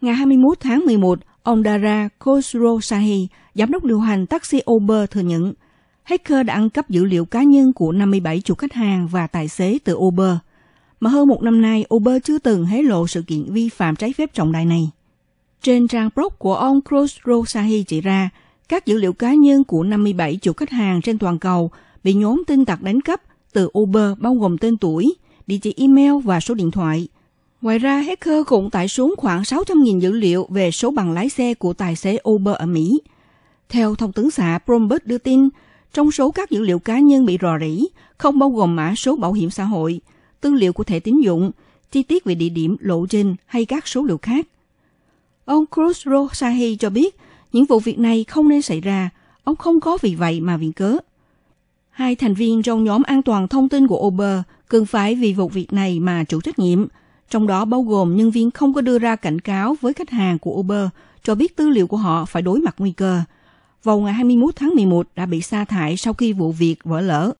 Ngày 21 tháng 11, ông Dara Khosrow Shahi, giám đốc điều hành taxi Uber thừa nhận hacker đã ăn cắp dữ liệu cá nhân của 57 chủ khách hàng và tài xế từ Uber. Mà hơn một năm nay, Uber chưa từng hé lộ sự kiện vi phạm trái phép trọng đại này. Trên trang blog của ông Khosrow Shahi chỉ ra, các dữ liệu cá nhân của 57 chủ khách hàng trên toàn cầu bị nhóm tin tặc đánh cắp từ Uber bao gồm tên tuổi, địa chỉ email và số điện thoại – Ngoài ra, hacker cũng tải xuống khoảng 600.000 dữ liệu về số bằng lái xe của tài xế Uber ở Mỹ. Theo thông tấn xã Bloomberg đưa tin, trong số các dữ liệu cá nhân bị rò rỉ, không bao gồm mã số bảo hiểm xã hội, tư liệu của thẻ tín dụng, chi tiết về địa điểm, lộ trình hay các số liệu khác. Ông cruz Shahi cho biết, những vụ việc này không nên xảy ra, ông không có vì vậy mà viện cớ. Hai thành viên trong nhóm an toàn thông tin của Uber cần phải vì vụ việc này mà chủ trách nhiệm – trong đó bao gồm nhân viên không có đưa ra cảnh cáo với khách hàng của Uber cho biết tư liệu của họ phải đối mặt nguy cơ. Vào ngày 21 tháng 11 đã bị sa thải sau khi vụ việc vỡ lở